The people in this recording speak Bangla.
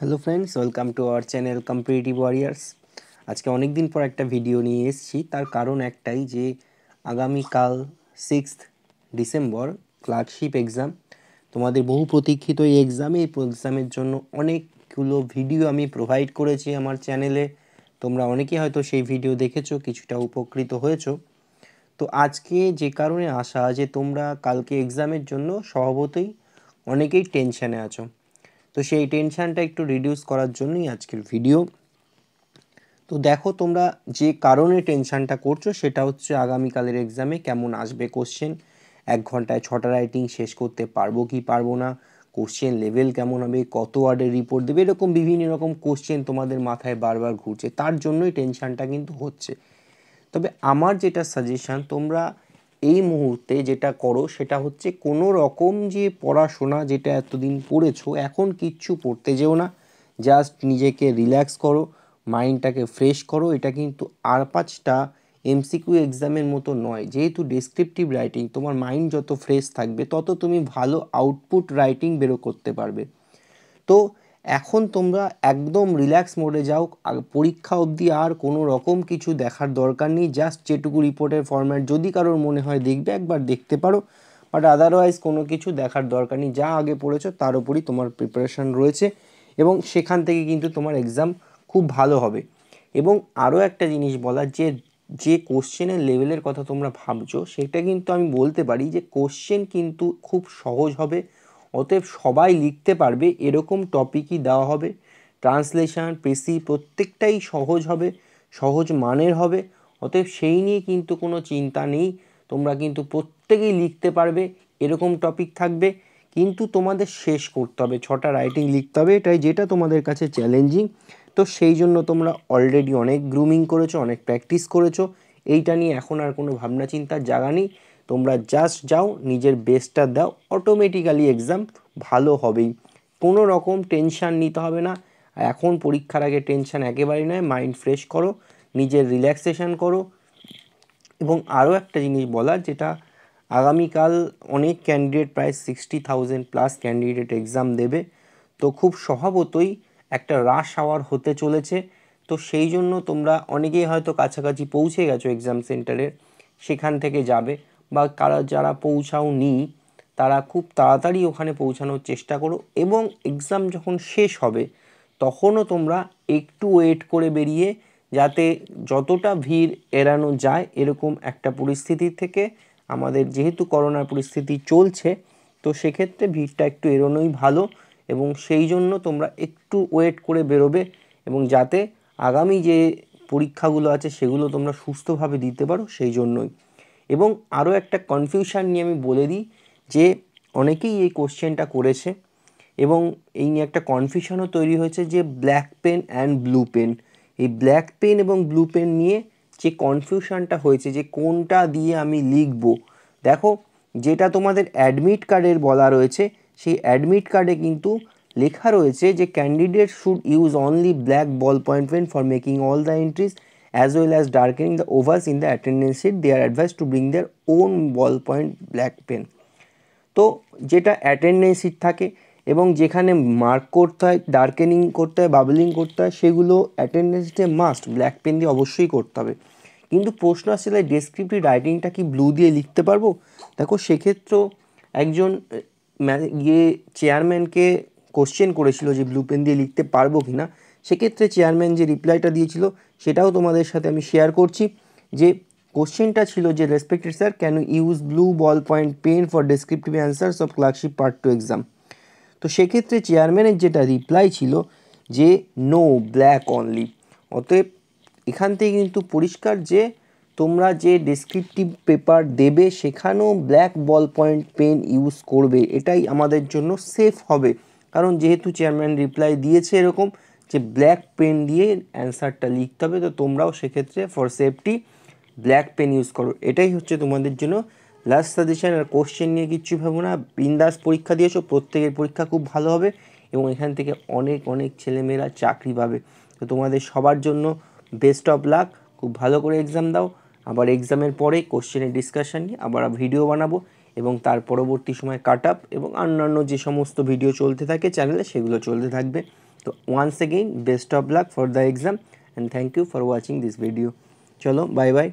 hello friends welcome to our channel competitive warriors আজকে অনেক দিন পর একটা ভিডিও নিয়ে এসেছি তার কারণ একটাই যে আগামীকাল সিক্স ডিসেম্বর ক্লার্কশিপ এক্সাম তোমাদের বহু প্রতীক্ষিত এই এক্সামে এই এক্সামের জন্য অনেকগুলো ভিডিও আমি প্রোভাইড করেছি আমার চ্যানেলে তোমরা অনেকেই হয়তো সেই ভিডিও দেখেছো কিছুটা উপকৃত হয়েছো তো আজকে যে কারণে আশা যে তোমরা কালকে এক্সামের জন্য স্বভাবতই অনেকেই টেনশানে আছো তো সেই টেনশানটা একটু রিডিউস করার জন্যই আজকের ভিডিও তো দেখো তোমরা যে কারণে টেনশানটা করছো সেটা হচ্ছে আগামীকালের এক্সামে কেমন আসবে কোশ্চেন এক ঘন্টায় ছটা রাইটিং শেষ করতে পারবো কি পারবো না কোশ্চেন লেভেল কেমন হবে কত ওয়ার্ডের রিপোর্ট দেবে এরকম বিভিন্ন রকম কোশ্চেন তোমাদের মাথায় বারবার ঘুরছে তার জন্যই টেনশানটা কিন্তু হচ্ছে তবে আমার যেটা সাজেশান তোমরা এই মুহূর্তে যেটা করো সেটা হচ্ছে কোনো রকম যে পড়াশোনা যেটা এতদিন পড়েছো এখন কিচ্ছু পড়তে যেও না জাস্ট নিজেকে রিল্যাক্স করো মাইন্ডটাকে ফ্রেশ করো এটা কিন্তু আর পাঁচটা এমসিকিউ এক্সামের মতো নয় যেহেতু ডিসক্রিপটিভ রাইটিং তোমার মাইন্ড যত ফ্রেশ থাকবে তত তুমি ভালো আউটপুট রাইটিং বেরো করতে পারবে তো এখন তোমরা একদম রিল্যাক্স মোডে যাও পরীক্ষা অবধি আর কোনো রকম কিছু দেখার দরকার নেই জাস্ট যেটুকু রিপোর্টের ফর্ম্যাট যদি কারোর মনে হয় দেখবে একবার দেখতে পারো বাট আদারওয়াইজ কোনো কিছু দেখার দরকার নেই যা আগে পড়েছো তার উপরই তোমার প্রিপারেশান রয়েছে এবং সেখান থেকে কিন্তু তোমার এক্সাম খুব ভালো হবে এবং আরও একটা জিনিস বলা যে যে কোশ্চেনের লেভেলের কথা তোমরা ভাবছো সেটা কিন্তু আমি বলতে পারি যে কোশ্চেন কিন্তু খুব সহজ হবে অতএব সবাই লিখতে পারবে এরকম টপিকই দেওয়া হবে ট্রান্সলেশন পেসি প্রত্যেকটাই সহজ হবে সহজ মানের হবে অতএব সেই নিয়ে কিন্তু কোনো চিন্তা নেই তোমরা কিন্তু প্রত্যেকেই লিখতে পারবে এরকম টপিক থাকবে কিন্তু তোমাদের শেষ করতে হবে ছটা রাইটিং লিখতে হবে এটাই যেটা তোমাদের কাছে চ্যালেঞ্জিং তো সেই জন্য তোমরা অলরেডি অনেক গ্রুমিং করেছো অনেক প্র্যাকটিস করেছো এইটা নিয়ে এখন আর কোনো ভাবনা চিন্তার জায়গা নেই তোমরা জাস্ট যাও নিজের বেস্টটা দাও অটোমেটিক্যালি এক্সাম ভালো হবেই কোনো রকম টেনশান নিতে হবে না এখন পরীক্ষার আগে টেনশান একেবারেই নয় মাইন্ড ফ্রেশ করো নিজের রিল্যাক্সেশন করো এবং আরও একটা জিনিস বলার যেটা আগামীকাল অনেক ক্যান্ডিডেট প্রায় sixty thousand plus candidate exam দেবে তো খুব স্বভাবতই একটা রাশ আওয়ার হতে চলেছে তো সেই জন্য তোমরা অনেকেই হয়তো কাছাকাছি পৌঁছে গেছো এক্সাম সেন্টারের সেখান থেকে যাবে বা কারা যারা পৌঁছাওনি তারা খুব তাড়াতাড়ি ওখানে পৌঁছানোর চেষ্টা করো এবং এক্সাম যখন শেষ হবে তখনও তোমরা একটু ওয়েট করে বেরিয়ে যাতে যতটা ভিড় এড়ানো যায় এরকম একটা পরিস্থিতি থেকে আমাদের যেহেতু করোনার পরিস্থিতি চলছে তো সেক্ষেত্রে ভিড়টা একটু এড়োনোই ভালো এবং সেই জন্য তোমরা একটু ওয়েট করে বেরোবে এবং যাতে আগামী যে পরীক্ষাগুলো আছে সেগুলো তোমরা সুস্থভাবে দিতে পারো সেই জন্যই এবং আরও একটা কনফিউশান নিয়ে আমি বলে দিই যে অনেকেই এই কোশ্চেনটা করেছে এবং এই নিয়ে একটা কনফিউশনও তৈরি হয়েছে যে black pen and blue pen এই ব্ল্যাক পেন এবং ব্লু পেন নিয়ে যে কনফিউশনটা হয়েছে যে কোনটা দিয়ে আমি লিখব দেখো যেটা তোমাদের অ্যাডমিট কার্ডের বলা রয়েছে সেই অ্যাডমিট কার্ডে কিন্তু লেখা রয়েছে যে candidate should use only black ball point pen for making all the entries as well as darkening the ovals in the attendance sheet they are advised to bring their own ball point black pen তো যেটা অ্যাটেন্ডেন্স শিট থাকে এবং যেখানে মার্ক করতে হয় ডার্কেনিং করতে হয় বাবলিং করতে হয় সেগুলো অ্যাটেন্ডেন্স শিটে মাস্ট ব্ল্যাক পেন দিয়ে অবশ্যই করতে হবে কিন্তু প্রশ্ন আসছে তাই ডেসক্রিপটিভ রাইটিংটা কি ব্লু দিয়ে লিখতে পারবো দেখো সেক্ষেত্রেও একজন ইয়ে চেয়ারম্যানকে কোশ্চেন করেছিল যে ব্লু পেন দিয়ে লিখতে পারবো কি না সেক্ষেত্রে চেয়ারম্যান যে রিপ্লাইটা দিয়েছিল সেটাও তোমাদের সাথে আমি শেয়ার করছি যে কোশ্চেনটা ছিল যে respected sir can use blue ball point pen for descriptive answers of clerkship part two exam তো সেক্ষেত্রে চেয়ারম্যানের যেটা রিপ্লাই ছিল যে নো ব্ল্যাক অনলি অতএব এখান থেকে কিন্তু পরিষ্কার যে তোমরা যে ডেসক্রিপটিভ পেপার দেবে সেখানেও black ball point pen use করবে এটাই আমাদের জন্য সেফ হবে কারণ যেহেতু চেয়ারম্যান রিপ্লাই দিয়েছে এরকম যে ব্ল্যাক পেন দিয়ে অ্যান্সারটা লিখতে হবে তো তোমরাও সেক্ষেত্রে for safety black pen use করো এটাই হচ্ছে তোমাদের জন্য লাস্ট সাজেশান আর কোশ্চেন নিয়ে কিচ্ছু ভাবো না বিন্দাস পরীক্ষা দিয়েছো প্রত্যেকের পরীক্ষা খুব ভালো হবে এবং এখান থেকে অনেক অনেক ছেলেমেয়েরা চাকরি পাবে তো তোমাদের সবার জন্য বেস্ট অফ লাক খুব ভালো করে এক্সাম দাও আবার এক্সামের পরে কোশ্চেনের ডিসকাশান নিয়ে আবার ভিডিও বানাবো এবং তার পরবর্তী সময় কাট আপ এবং অন্যান্য যে সমস্ত ভিডিও চলতে থাকে চ্যানেলে সেগুলো চলতে থাকবে तो once again best of luck for the exam and thank you for watching this video chalo bye bye